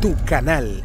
tu canal.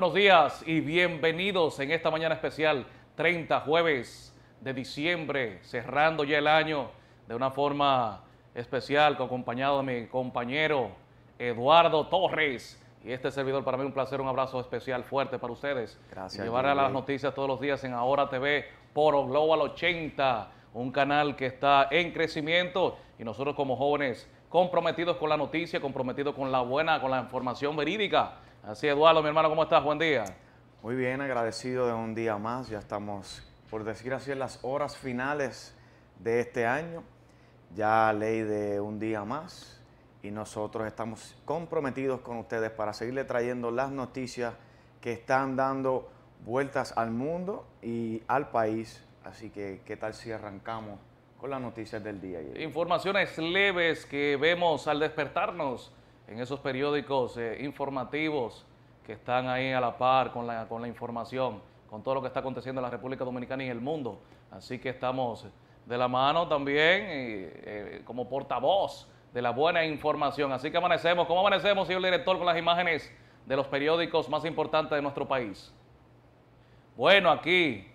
buenos días y bienvenidos en esta mañana especial, 30 jueves de diciembre, cerrando ya el año de una forma especial, acompañado de mi compañero Eduardo Torres. Y este servidor, para mí un placer, un abrazo especial fuerte para ustedes. Gracias. Llevar a las noticias todos los días en Ahora TV por Global 80, un canal que está en crecimiento y nosotros como jóvenes comprometidos con la noticia, comprometidos con la buena, con la información verídica Así, Eduardo, mi hermano, ¿cómo estás? Buen día. Muy bien, agradecido de un día más. Ya estamos, por decir así, en las horas finales de este año. Ya ley de un día más. Y nosotros estamos comprometidos con ustedes para seguirle trayendo las noticias que están dando vueltas al mundo y al país. Así que, ¿qué tal si arrancamos con las noticias del día? Informaciones leves que vemos al despertarnos en esos periódicos eh, informativos que están ahí a la par con la, información, con todo lo que está aconteciendo en la República Dominicana y en el mundo. Así que estamos de la mano también eh, como portavoz de la buena información. Así que amanecemos. ¿Cómo amanecemos, señor director, con las imágenes de los periódicos más importantes de nuestro país? Bueno, aquí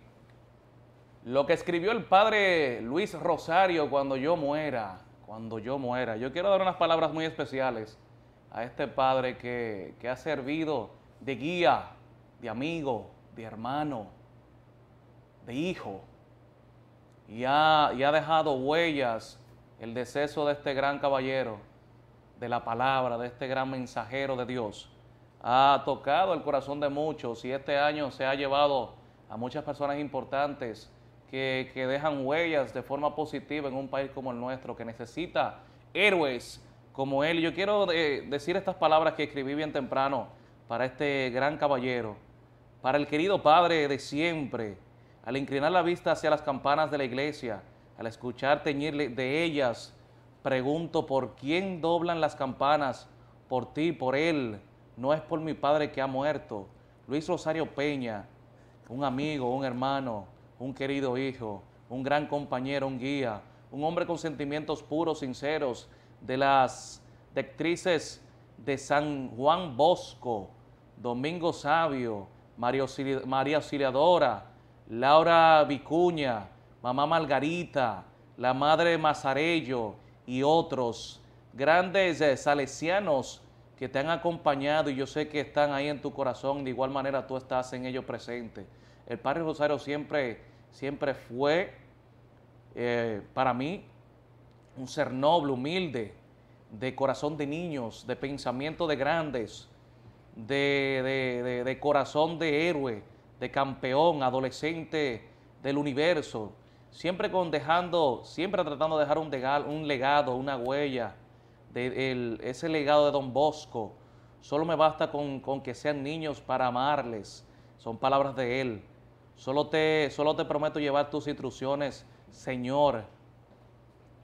lo que escribió el padre Luis Rosario cuando yo muera, cuando yo muera. Yo quiero dar unas palabras muy especiales a este Padre que, ha servido de guía, de amigo, de hermano, de hijo, y ha, dejado huellas el deceso de este gran caballero, de la palabra, de este gran mensajero de Dios. Ha tocado el corazón de muchos y este año se ha llevado a muchas personas importantes que, que, dejan huellas de forma positiva en un país como el nuestro, que necesita héroes como él. Yo quiero eh, decir estas palabras que escribí bien temprano para este gran caballero, para el querido Padre de siempre, al inclinar la vista hacia las campanas de la iglesia, al escuchar teñir de ellas, pregunto por quién doblan las campanas, por ti, por él, no es por mi padre que ha muerto. Luis Rosario Peña, un amigo, un hermano, un querido hijo, un gran compañero, un guía, un hombre con sentimientos puros, sinceros, de las directrices de San Juan Bosco, Domingo Sabio, María, Auxiliadora, Laura Vicuña, Mamá Margarita, la Madre Mazarello y otros grandes eh, salesianos que te han acompañado y yo sé que están ahí en tu corazón, de igual manera tú estás en ellos presente. El Padre Rosario siempre, siempre fue eh, para mí un ser noble, humilde, de corazón de niños, de pensamiento de grandes, de, corazón de héroe, de campeón, adolescente del universo, siempre con dejando, siempre tratando de dejar un, un legado, una huella, de ese legado de Don Bosco. Solo me basta con, con, que sean niños para amarles. Son palabras de él. Solo te, solo te prometo llevar tus instrucciones, Señor,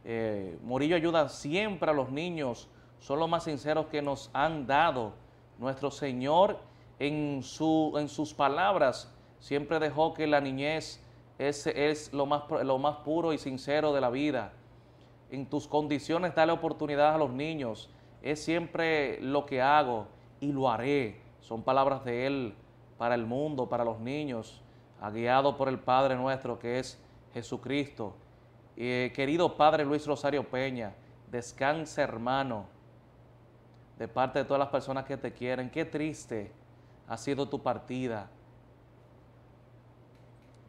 eh, Murillo ayuda siempre a los niños, son los más sinceros que nos han dado. Nuestro Señor en, su, en sus palabras siempre dejó que la niñez es, es lo, más, lo más puro y sincero de la vida. En tus condiciones dale oportunidad a los niños. Es siempre lo que hago y lo haré. Son palabras de Él para el mundo, para los niños, guiado por el Padre nuestro que es Jesucristo. Eh, querido Padre Luis Rosario Peña, descansa hermano, de parte de todas las personas que te quieren. Qué triste ha sido tu partida.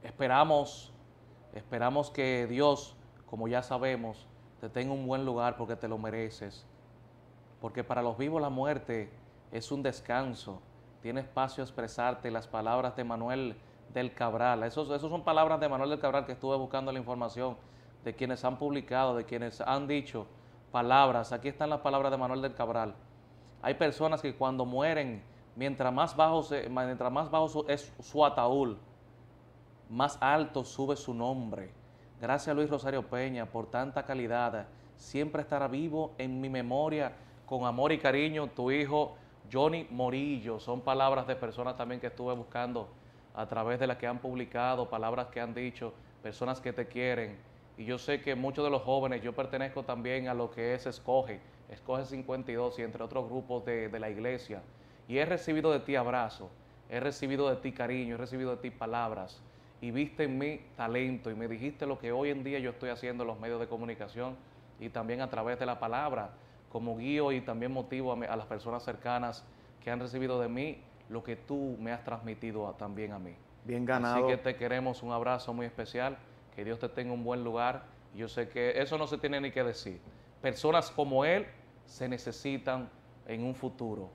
Esperamos, esperamos que Dios, como ya sabemos, te tenga un buen lugar porque te lo mereces. Porque para los vivos la muerte es un descanso. Tiene espacio a expresarte las palabras de Manuel del Cabral. Esas son palabras de Manuel del Cabral que estuve buscando la información de quienes han publicado, de quienes han dicho palabras. Aquí están las palabras de Manuel del Cabral. Hay personas que cuando mueren, mientras más bajo, es su ataúd, más alto sube su nombre. Gracias Luis Rosario Peña por tanta calidad. Siempre estará vivo en mi memoria con amor y cariño tu hijo Johnny Morillo. Son palabras de personas también que estuve buscando a través de las que han publicado, palabras que han dicho, personas que te quieren. Y yo sé que muchos de los jóvenes, yo pertenezco también a lo que es Escoge, Escoge 52 y entre otros grupos de, la iglesia. Y he recibido de ti abrazos, he recibido de ti cariño, he recibido de ti palabras. Y viste en mí talento y me dijiste lo que hoy en día yo estoy haciendo en los medios de comunicación y también a través de la palabra, como guío y también motivo a, las personas cercanas que han recibido de mí lo que tú me has transmitido a, también a mí. Bien ganado. Así que te queremos un abrazo muy especial que Dios te tenga un buen lugar. Yo sé que eso no se tiene ni que decir. Personas como Él se necesitan en un futuro.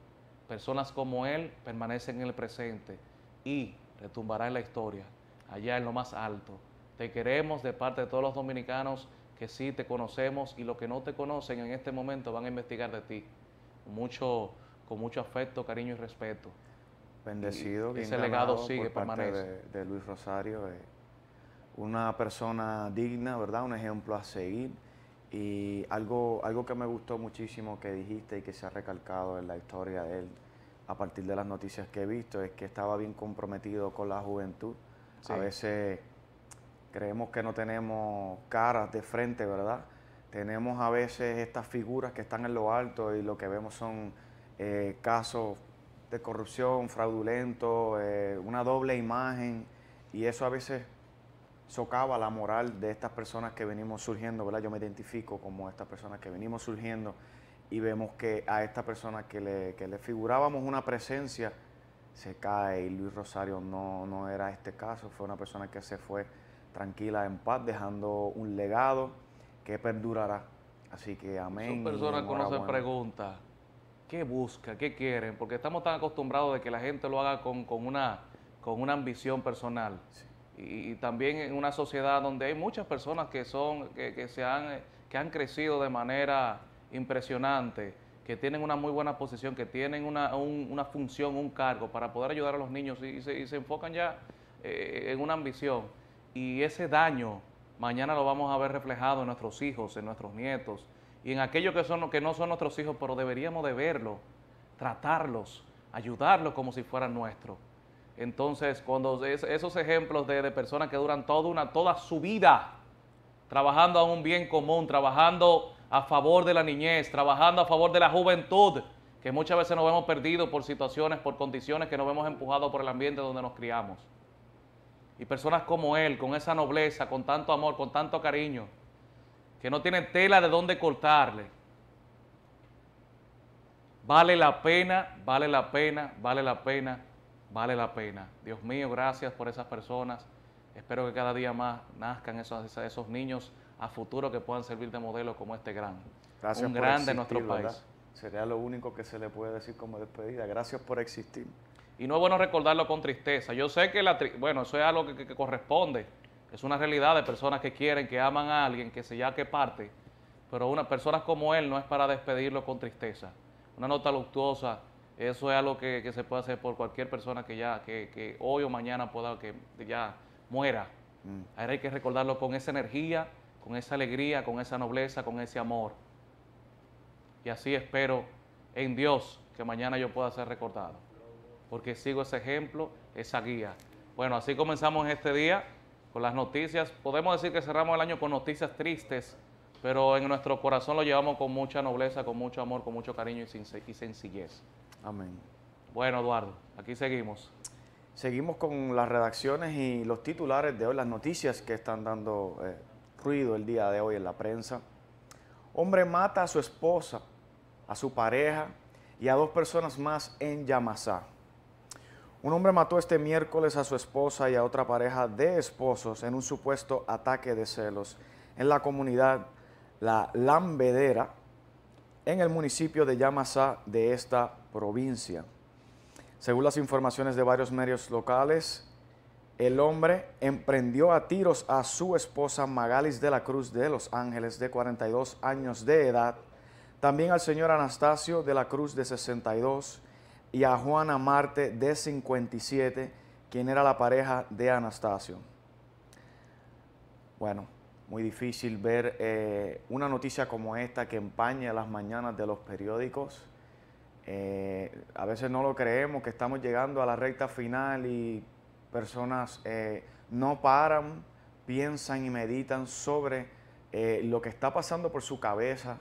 Personas como Él permanecen en el presente y retumbará en la historia, allá en lo más alto. Te queremos de parte de todos los dominicanos que sí te conocemos y los que no te conocen en este momento van a investigar de ti. Mucho, con mucho afecto, cariño y respeto. Bendecido. Y, ese legado sigue, por de, Luis Rosario. Eh, una persona digna, ¿verdad? Un ejemplo a seguir. Y algo, algo que me gustó muchísimo que dijiste y que se ha recalcado en la historia de él a partir de las noticias que he visto es que estaba bien comprometido con la juventud. A veces creemos que no tenemos caras de frente, ¿verdad? Tenemos a veces estas figuras que están en lo alto y lo que vemos son eh, casos de corrupción, fraudulento, eh, una doble imagen y eso a veces socava la moral de estas personas que venimos surgiendo, ¿verdad? Yo me identifico como estas personas que venimos surgiendo y vemos que a esta persona que le, que le figurábamos una presencia se cae y Luis Rosario no, no era este caso, fue una persona que se fue tranquila, en paz, dejando un legado que perdurará. Así que amén. Son personas que uno se ¿qué busca? ¿Qué quieren? Porque estamos tan acostumbrados de que la gente lo haga con, con una, con una ambición personal. Sí y también en una sociedad donde hay muchas personas que son que, que, se han que han crecido de manera impresionante que tienen una muy buena posición que tienen una, función un cargo para poder ayudar a los niños y, se, enfocan ya eh, en una ambición y ese daño mañana lo vamos a ver reflejado en nuestros hijos en nuestros nietos y en aquellos que son que no son nuestros hijos pero deberíamos de verlo tratarlos ayudarlos como si fueran nuestros entonces, cuando esos ejemplos de, personas que duran toda, toda su vida trabajando a un bien común, trabajando a favor de la niñez, trabajando a favor de la juventud, que muchas veces nos vemos perdidos por situaciones, por condiciones que nos vemos empujados por el ambiente donde nos criamos. Y personas como él, con esa nobleza, con tanto amor, con tanto cariño, que no tiene tela de dónde cortarle. Vale la pena, vale la pena, vale la pena vale la pena. Dios mío, gracias por esas personas. Espero que cada día más nazcan esos, esos niños a futuro que puedan servir de modelo como este gran. Gracias un por nuestro país. ¿verdad? Sería lo único que se le puede decir como despedida. Gracias por existir. Y no es bueno recordarlo con tristeza. Yo sé que, la bueno, eso es algo que, corresponde. Es una realidad de personas que quieren, que aman a alguien, que se ya que parte. Pero una, personas como él no es para despedirlo con tristeza. Una nota luctuosa eso es algo que, se puede hacer por cualquier persona que ya, que, hoy o mañana pueda, que ya muera. Mm. Ahora hay que recordarlo con esa energía, con esa alegría, con esa nobleza, con ese amor. Y así espero en Dios que mañana yo pueda ser recordado. Porque sigo ese ejemplo, esa guía. Bueno, así comenzamos este día con las noticias. Podemos decir que cerramos el año con noticias tristes, pero en nuestro corazón lo llevamos con mucha nobleza, con mucho amor, con mucho cariño y sencillez. Amén. Bueno, Eduardo, aquí seguimos. Seguimos con las redacciones y los titulares de hoy, las noticias que están dando eh, ruido el día de hoy en la prensa. Hombre mata a su esposa, a su pareja y a dos personas más en Yamasá. Un hombre mató este miércoles a su esposa y a otra pareja de esposos en un supuesto ataque de celos en la comunidad La Lambedera, en el municipio de Yamasá de esta provincia. Según las informaciones de varios medios locales, el hombre emprendió a tiros a su esposa Magalis de la Cruz de Los Ángeles, de 42 años de edad, también al señor Anastasio de la Cruz, de 62, y a Juana Marte, de 57, quien era la pareja de Anastasio. Bueno, muy difícil ver eh, una noticia como esta que empaña las mañanas de los periódicos. Eh, a veces no lo creemos, que estamos llegando a la recta final y personas eh, no paran, piensan y meditan sobre lo que está pasando por su cabeza,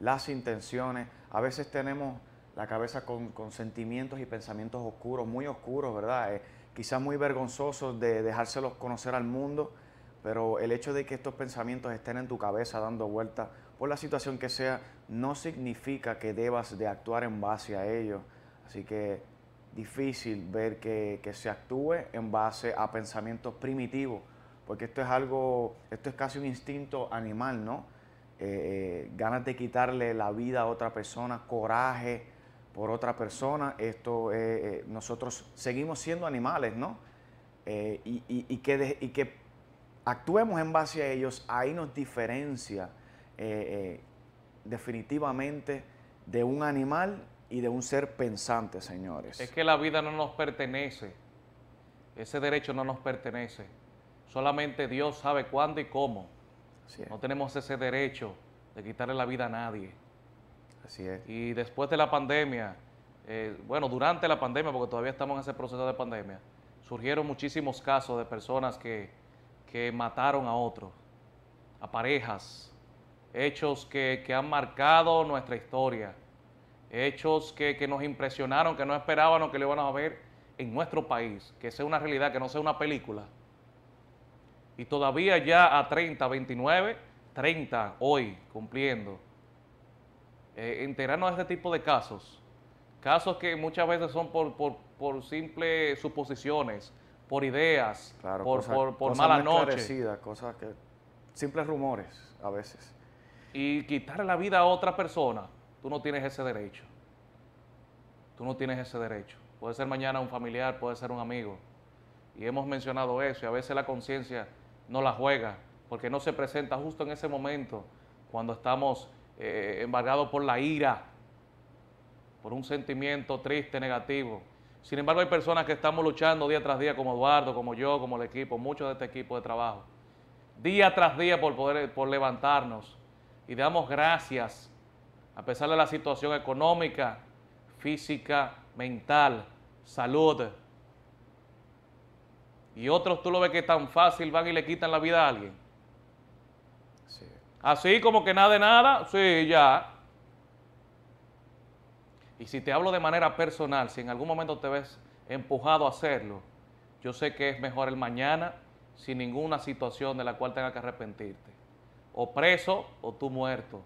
las intenciones. A veces tenemos la cabeza con, con sentimientos y pensamientos oscuros, muy oscuros, ¿verdad? quizás muy vergonzosos de dejárselos conocer al mundo pero el hecho de que estos pensamientos estén en tu cabeza dando vueltas por la situación que sea, no significa que debas de actuar en base a ellos. Así que difícil ver que, se actúe en base a pensamientos primitivos, porque esto es algo, esto es casi un instinto animal, ¿no? Eh, eh, ganas de quitarle la vida a otra persona, coraje por otra persona, esto eh, nosotros seguimos siendo animales, ¿no? y, y que actuemos en base a ellos, ahí nos diferencia eh, eh, definitivamente de un animal y de un ser pensante, señores. Es que la vida no nos pertenece, ese derecho no nos pertenece. Solamente Dios sabe cuándo y cómo. No tenemos ese derecho de quitarle la vida a nadie. Así es. Y después de la pandemia, eh, bueno, durante la pandemia, porque todavía estamos en ese proceso de pandemia, surgieron muchísimos casos de personas que que mataron a otros, a parejas, hechos que, han marcado nuestra historia, hechos que, nos impresionaron, que no esperábamos que le iban a ver en nuestro país, que sea una realidad, que no sea una película. Y todavía ya a 30, 29, 30 hoy cumpliendo, eh, enterarnos de este tipo de casos, casos que muchas veces son por, por simples suposiciones, por ideas, por, cosas, por, cosas Cosas que. simples rumores a veces. Y quitarle la vida a otra persona, tú no tienes ese derecho. Tú no tienes ese derecho. Puede ser mañana un familiar, puede ser un amigo. Y hemos mencionado eso, y a veces la conciencia no la juega, porque no se presenta justo en ese momento, cuando estamos eh, embargados por la ira, por un sentimiento triste, negativo. Sin embargo, hay personas que estamos luchando día tras día, como Eduardo, como yo, como el equipo, muchos de este equipo de trabajo, día tras día por poder por levantarnos y damos gracias a pesar de la situación económica, física, mental, salud. Y otros tú lo ves que es tan fácil, van y le quitan la vida a alguien. Sí. Así como que nada de nada, sí, ya. Y si te hablo de manera personal, si en algún momento te ves empujado a hacerlo, yo sé que es mejor el mañana sin ninguna situación de la cual tengas que arrepentirte. O preso o tú muerto.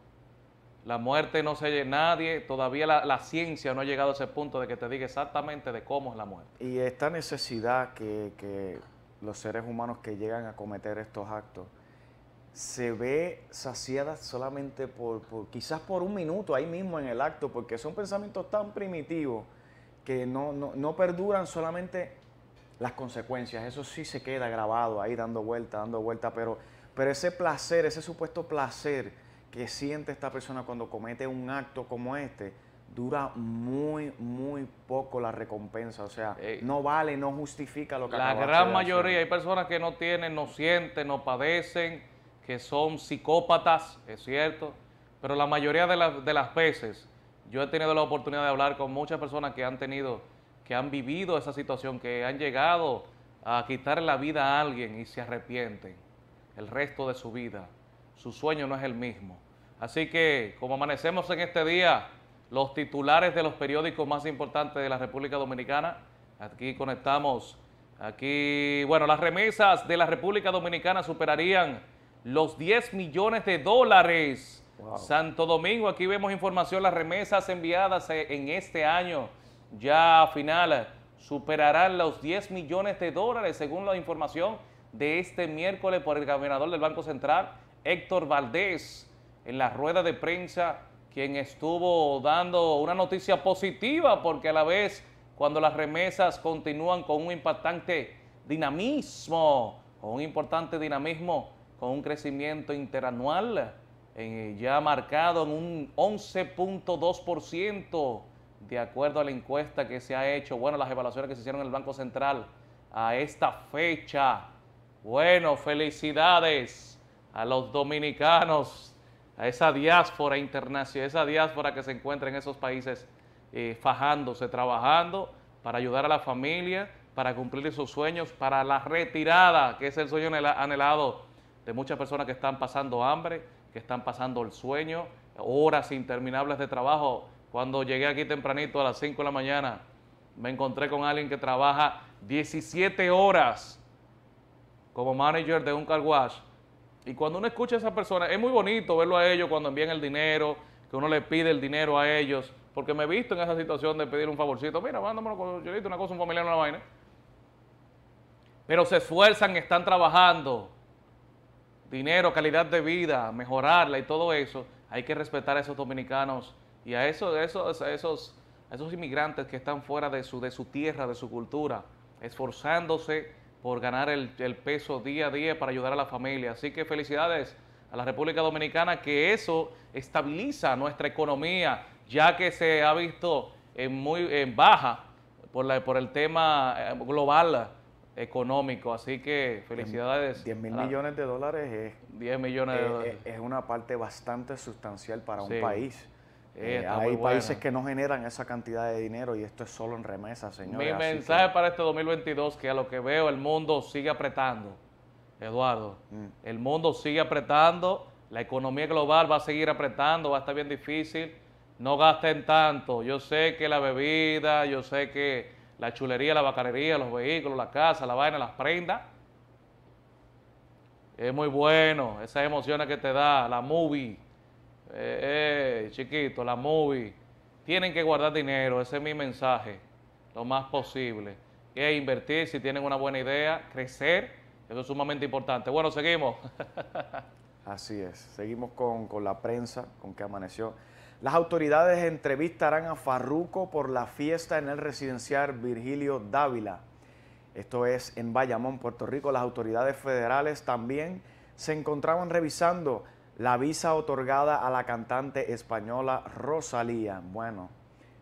La muerte no se nadie, todavía la, ciencia no ha llegado a ese punto de que te diga exactamente de cómo es la muerte. Y esta necesidad que los seres humanos que llegan a cometer estos actos, se ve saciada solamente por, quizás por un minuto ahí mismo en el acto, porque son pensamientos tan primitivos que no, no, no perduran solamente las consecuencias, eso sí se queda grabado ahí dando vuelta, dando vuelta, pero, pero ese placer, ese supuesto placer que siente esta persona cuando comete un acto como este, dura muy, muy poco la recompensa. O sea, no vale, no justifica lo que La gran mayoría, hay personas que no tienen, no sienten, no padecen que son psicópatas, es cierto, pero la mayoría de, de las veces yo he tenido la oportunidad de hablar con muchas personas que han tenido, que han vivido esa situación, que han llegado a quitar la vida a alguien y se arrepienten el resto de su vida. Su sueño no es el mismo. Así que, como amanecemos en este día, los titulares de los periódicos más importantes de la República Dominicana, aquí conectamos, aquí, bueno, las remesas de la República Dominicana superarían los 10 millones de dólares. Santo Domingo, aquí vemos información, las remesas enviadas eh, en este año ya a final superarán los 10 millones de dólares, según la información de este miércoles por el gobernador del Banco Central, Héctor Valdés, en la rueda de prensa, quien estuvo dando una noticia positiva, porque a la vez, cuando las remesas continúan con un impactante dinamismo, con un importante dinamismo, con un crecimiento interanual eh, ya marcado en un 11.2% de acuerdo a la encuesta que se ha hecho, bueno, las evaluaciones que se hicieron en el Banco Central a esta fecha. Bueno, felicidades a los dominicanos, a esa diáspora internacional, esa diáspora que se encuentra en esos países eh, fajándose, trabajando para ayudar a la familia, para cumplir sus sueños, para la retirada, que es el sueño anhelado de muchas personas que están pasando hambre, que están pasando el sueño, horas interminables de trabajo. Cuando llegué aquí tempranito a las 5 de la mañana, me encontré con alguien que trabaja 17 horas como manager de un car Y cuando uno escucha a esa persona, es muy bonito verlo a ellos cuando envían el dinero, que uno le pide el dinero a ellos, porque me he visto en esa situación de pedir un favorcito, mira, mándamelo con una cosa, un familiar, una vaina. Pero se esfuerzan, están trabajando dinero, calidad de vida, mejorarla y todo eso, hay que respetar a esos dominicanos y a esos, esos, esos, esos inmigrantes que están fuera de su, de su tierra, de su cultura, esforzándose por ganar el, el peso día a día para ayudar a la familia. Así que felicidades a la República Dominicana que eso estabiliza nuestra economía, ya que se ha visto en muy en baja por, la, por el tema eh, global económico. Así que felicidades. 10 mil millones de dólares es, millones eh, eh, una parte bastante sustancial para un país. Eh, hay países que no generan esa cantidad de dinero y esto es solo en remesas, señores. Mi mensaje para este 2022 que a lo que veo el mundo sigue apretando, Eduardo. Mm. El mundo sigue apretando, la economía global va a seguir apretando, va a estar bien difícil. No gasten tanto. Yo sé que la bebida, yo sé que la chulería, la bacanería, los vehículos, la casa, la vaina, las prendas. Es muy bueno, esas emociones que te da, la movie. Eh, eh, chiquito, la movie. Tienen que guardar dinero, ese es mi mensaje, lo más posible. que invertir si tienen una buena idea, crecer, eso es sumamente importante. Bueno, seguimos. Así es, seguimos con, con la prensa, con que amaneció. Las autoridades entrevistarán a Farruco por la fiesta en el residencial Virgilio Dávila. Esto es en Bayamón, Puerto Rico. Las autoridades federales también se encontraban revisando la visa otorgada a la cantante española Rosalía. Bueno,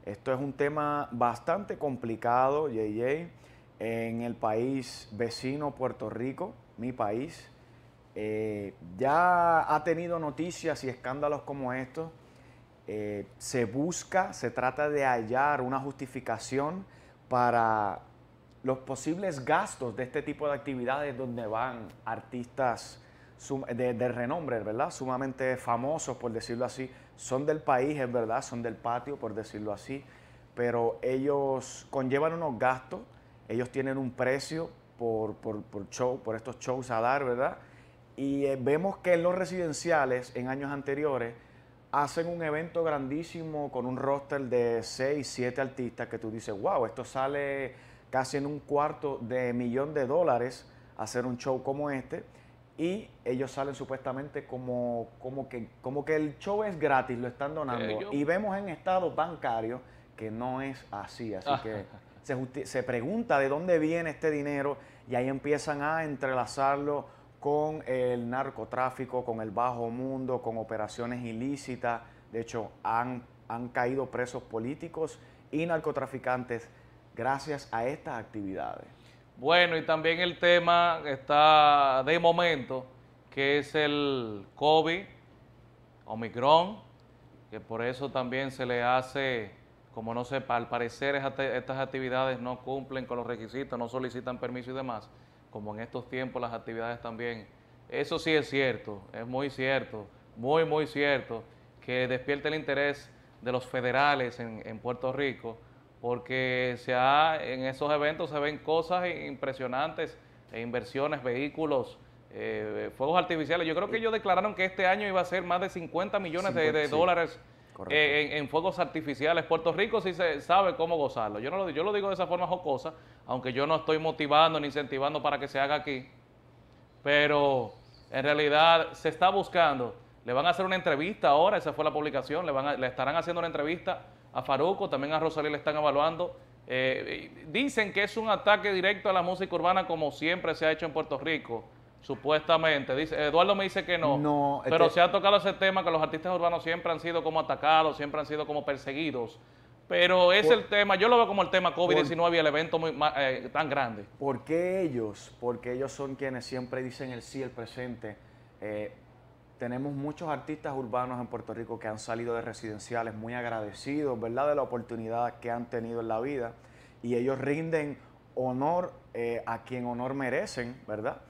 esto es un tema bastante complicado, JJ, en el país vecino Puerto Rico, mi país. Eh, ya ha tenido noticias y escándalos como estos eh, se busca, se trata de hallar una justificación para los posibles gastos de este tipo de actividades donde van artistas de, renombre, ¿verdad? Sumamente famosos, por decirlo así. Son del país, es verdad, son del patio, por decirlo así. Pero ellos conllevan unos gastos, ellos tienen un precio por, show, por estos shows a dar, ¿verdad? Y eh, vemos que en los residenciales, en años anteriores, hacen un evento grandísimo con un roster de 6, 7 artistas que tú dices, wow, esto sale casi en un cuarto de millón de dólares hacer un show como este. Y ellos salen supuestamente como, como, que, como que el show es gratis, lo están donando. Y vemos en estado bancarios que no es así. Así que ah. se, se pregunta de dónde viene este dinero y ahí empiezan a entrelazarlo con el narcotráfico, con el bajo mundo, con operaciones ilícitas. De hecho, han, caído presos políticos y narcotraficantes gracias a estas actividades. Bueno, y también el tema está de momento, que es el COVID, Omicron, que por eso también se le hace, como no sepa, al parecer estas actividades no cumplen con los requisitos, no solicitan permiso y demás como en estos tiempos las actividades también. Eso sí es cierto, es muy cierto, muy, muy cierto, que despierte el interés de los federales en, Puerto Rico, porque en esos eventos se ven cosas impresionantes, e inversiones, vehículos, eh, fuegos artificiales. Yo creo que ellos declararon que este año iba a ser más de 50 millones de, dólares eh, en, fuegos artificiales. Puerto Rico sí se sabe cómo gozarlo. Yo, no lo, yo lo digo de esa forma jocosa, aunque yo no estoy motivando ni incentivando para que se haga aquí. Pero en realidad se está buscando. Le van a hacer una entrevista ahora, esa fue la publicación. Le, estarán haciendo una entrevista a Faruco, también a Rosalía le están evaluando. Eh, dicen que es un ataque directo a la música urbana como siempre se ha hecho en Puerto Rico. Supuestamente, dice, Eduardo me dice que no, no pero este se ha tocado ese tema que los artistas urbanos siempre han sido como atacados, siempre han sido como perseguidos. Pero es el tema, yo lo veo como el tema COVID-19 y el evento eh, tan grande. ¿Por qué ellos? Porque ellos son quienes siempre dicen el sí, el presente. Eh, tenemos muchos artistas urbanos en Puerto Rico que han salido de residenciales muy agradecidos, ¿verdad?, de la oportunidad que han tenido en la vida. Y ellos rinden honor eh, a quien honor merecen, ¿verdad?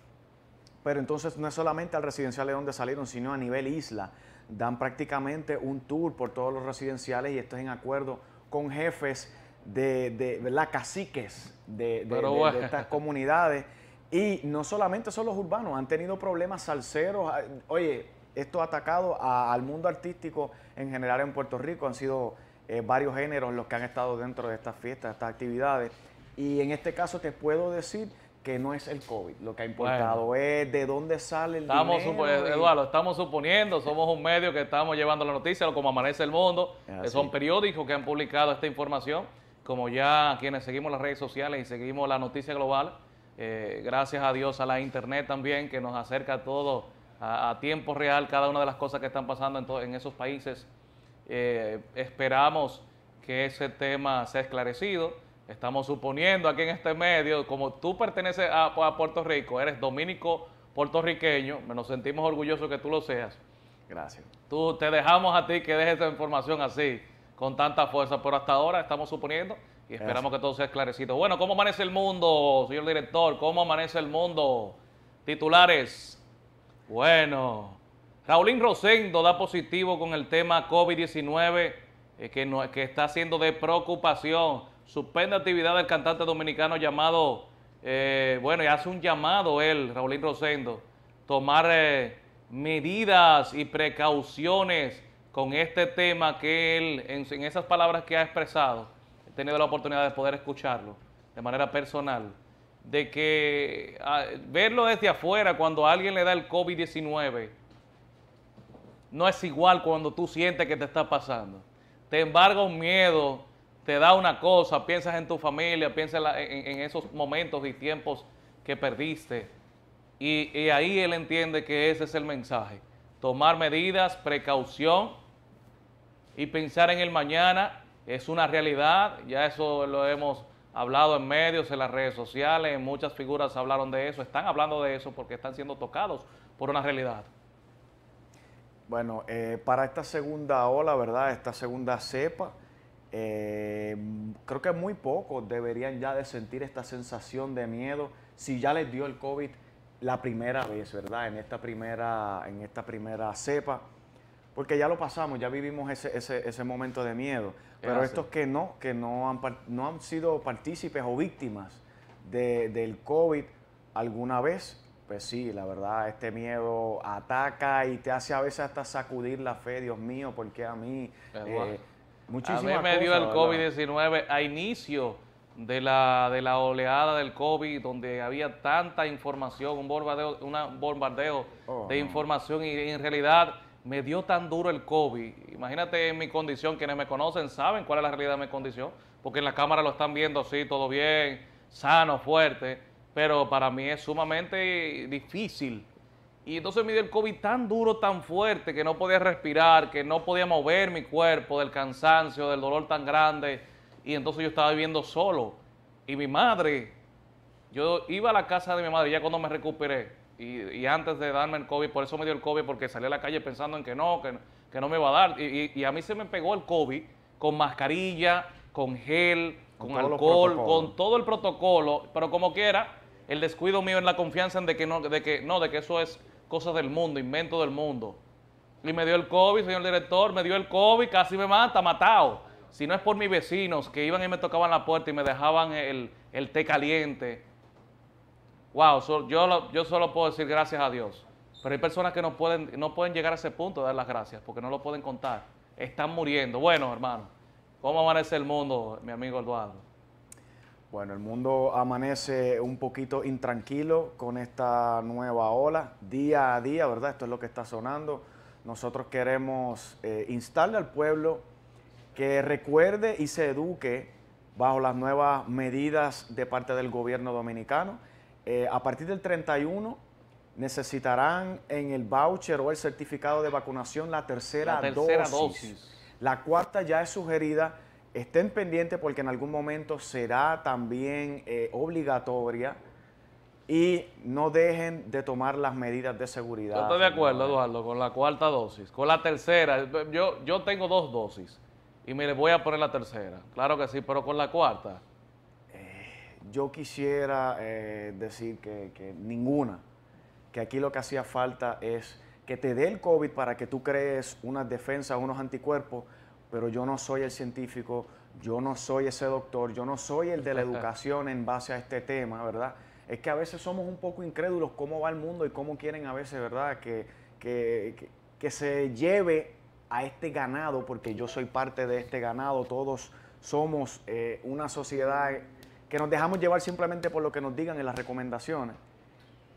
entonces no es solamente al residencial de donde salieron, sino a nivel isla. Dan prácticamente un tour por todos los residenciales y esto es en acuerdo con jefes de, de caciques de, estas comunidades. Y no solamente son los urbanos, han tenido problemas salseros. Ah, oye, esto ha atacado al mundo artístico en general en Puerto Rico. Han sido eh, varios géneros los que han estado dentro de estas fiestas, de estas actividades. Y en este caso te puedo decir que no es el COVID. Lo que ha importado es de dónde sale el estamos dinero. Eduardo, estamos suponiendo, somos un medio que estamos llevando la noticia, como amanece el mundo, son periódicos que han publicado esta información, como ya quienes seguimos las redes sociales y seguimos la noticia global, eh, gracias a Dios a la internet también, que nos acerca todo a, tiempo real, cada una de las cosas que están pasando en, esos países. Eh, esperamos que ese tema sea esclarecido estamos suponiendo aquí en este medio, como tú perteneces a, Puerto Rico, eres dominico puertorriqueño, nos sentimos orgullosos que tú lo seas. Gracias. Tú, te dejamos a ti que dejes esa información así, con tanta fuerza, pero hasta ahora estamos suponiendo y esperamos que todo sea esclarecido. Bueno, ¿cómo amanece el mundo, señor director? ¿Cómo amanece el mundo? Titulares. Bueno, Raulín Rosendo da positivo con el tema COVID-19 eh, que, no, que está siendo de preocupación suspende actividad del cantante dominicano llamado, eh, bueno, y hace un llamado él, Raulín Rosendo, tomar eh, medidas y precauciones con este tema que él, en, esas palabras que ha expresado, he tenido la oportunidad de poder escucharlo de manera personal, de que verlo desde afuera cuando alguien le da el COVID-19 no es igual cuando tú sientes que te está pasando. Te embarga un miedo, te da una cosa, piensas en tu familia, piensas en, esos momentos y tiempos que perdiste. Y, ahí él entiende que ese es el mensaje. Tomar medidas, precaución y pensar en el mañana es una realidad. Ya eso lo hemos hablado en medios, en las redes sociales, muchas figuras hablaron de eso, están hablando de eso porque están siendo tocados por una realidad. Bueno, eh, para esta segunda ola, ¿verdad? Esta segunda cepa eh, creo que muy pocos deberían ya de sentir esta sensación de miedo si ya les dio el COVID la primera vez, ¿verdad? En esta primera, en esta primera cepa. Porque ya lo pasamos, ya vivimos ese, momento de miedo. Pero estos que no, que no han, no han sido partícipes o víctimas del COVID alguna vez, pues sí, la verdad, este miedo ataca y te hace a veces hasta sacudir la fe, Dios mío, porque a mí? Eh, a mí me dio el COVID-19 a inicio de la, de la oleada del COVID, donde había tanta información, un bombardeo, una bombardeo oh, de información y en realidad me dio tan duro el COVID. Imagínate en mi condición, quienes me conocen saben cuál es la realidad de mi condición, porque en la cámara lo están viendo así, todo bien, sano, fuerte, pero para mí es sumamente difícil y entonces me dio el COVID tan duro, tan fuerte, que no podía respirar, que no podía mover mi cuerpo del cansancio, del dolor tan grande. Y entonces yo estaba viviendo solo. Y mi madre, yo iba a la casa de mi madre ya cuando me recuperé. Y, antes de darme el COVID, por eso me dio el COVID, porque salí a la calle pensando en que no, que, que no me iba a dar. Y, a mí se me pegó el COVID con mascarilla, con gel, con, con alcohol, con todo el protocolo. Pero como quiera, el descuido mío en la confianza en de que no, de que no, de que eso es cosas del mundo, invento del mundo. Y me dio el COVID, señor director, me dio el COVID, casi me mata, matado. Si no es por mis vecinos que iban y me tocaban la puerta y me dejaban el, té caliente. Wow, yo, yo solo puedo decir gracias a Dios. Pero hay personas que no pueden, no pueden llegar a ese punto de dar las gracias porque no lo pueden contar. Están muriendo. Bueno, hermano, ¿cómo amanece el mundo, mi amigo Eduardo? Bueno, el mundo amanece un poquito intranquilo con esta nueva ola, día a día, ¿verdad? Esto es lo que está sonando. Nosotros queremos eh, instarle al pueblo que recuerde y se eduque bajo las nuevas medidas de parte del gobierno dominicano. Eh, a partir del 31 necesitarán en el voucher o el certificado de vacunación la tercera, dosis. La cuarta ya es sugerida Estén pendientes porque en algún momento será también eh, obligatoria y no dejen de tomar las medidas de seguridad. Yo estoy de acuerdo, Eduardo, con la cuarta dosis. Con la tercera, yo, yo tengo dos dosis y me voy a poner la tercera. Claro que sí, pero con la cuarta. Eh, yo quisiera eh, decir que, que ninguna, que aquí lo que hacía falta es que te dé el COVID para que tú crees unas defensas, unos anticuerpos pero yo no soy el científico, yo no soy ese doctor, yo no soy el de la educación en base a este tema, ¿verdad? Es que a veces somos un poco incrédulos cómo va el mundo y cómo quieren a veces, ¿verdad? Que, que, que, se lleve a este ganado, porque yo soy parte de este ganado, todos somos eh, una sociedad que nos dejamos llevar simplemente por lo que nos digan en las recomendaciones.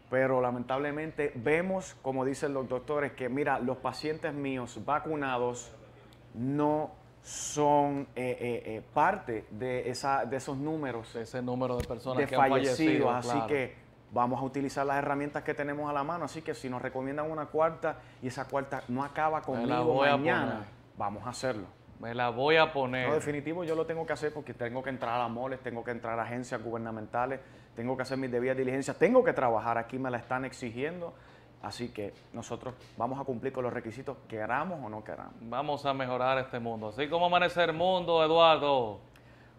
Pero lamentablemente vemos, como dicen los doctores, que mira, los pacientes míos vacunados, no son eh, eh, eh, parte de, esa, de esos números. De ese número de personas que fallecidos. Han fallecido, así que vamos a utilizar las herramientas que tenemos a la mano. Así que si nos recomiendan una cuarta y esa cuarta no acaba conmigo mañana, vamos a hacerlo. Me la voy a poner. En definitivo, yo lo tengo que hacer porque tengo que entrar a moles, tengo que entrar a agencias gubernamentales, tengo que hacer mis debidas diligencias, tengo que trabajar aquí, me la están exigiendo. Así que nosotros vamos a cumplir con los requisitos, queramos o no queramos. Vamos a mejorar este mundo. Así como amanecer el mundo, Eduardo.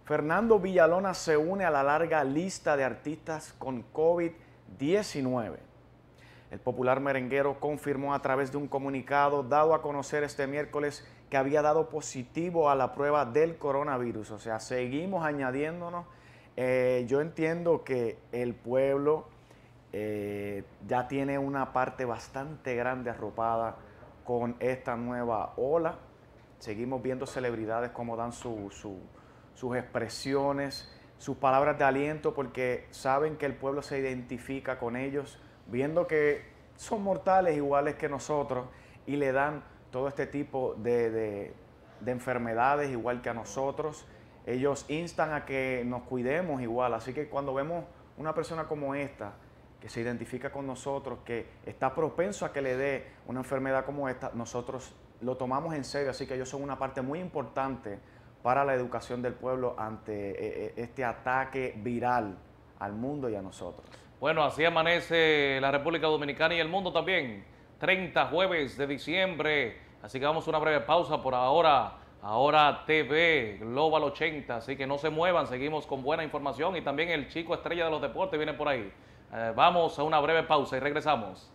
Fernando Villalona se une a la larga lista de artistas con COVID-19. El popular merenguero confirmó a través de un comunicado dado a conocer este miércoles que había dado positivo a la prueba del coronavirus. O sea, seguimos añadiéndonos. Eh, yo entiendo que el pueblo eh, ya tiene una parte bastante grande arropada con esta nueva ola. Seguimos viendo celebridades como dan sus expresiones, sus palabras de aliento, porque saben que el pueblo se identifica con ellos, viendo que son mortales iguales que nosotros y le dan todo este tipo de enfermedades igual que a nosotros. Ellos instan a que nos cuidemos igual, así que cuando vemos una persona como esta, que se identifica con nosotros, que está propenso a que le dé una enfermedad como esta, nosotros lo tomamos en serio, así que ellos son una parte muy importante para la educación del pueblo ante eh, eh, este ataque viral al mundo y a nosotros. Bueno, así amanece la República Dominicana y el mundo también. 30 jueves de diciembre, así que vamos a una breve pausa por ahora. Ahora TV Global 80, así que no se muevan, seguimos con buena información y también el chico estrella de los deportes viene por ahí. Eh, vamos a una breve pausa y regresamos.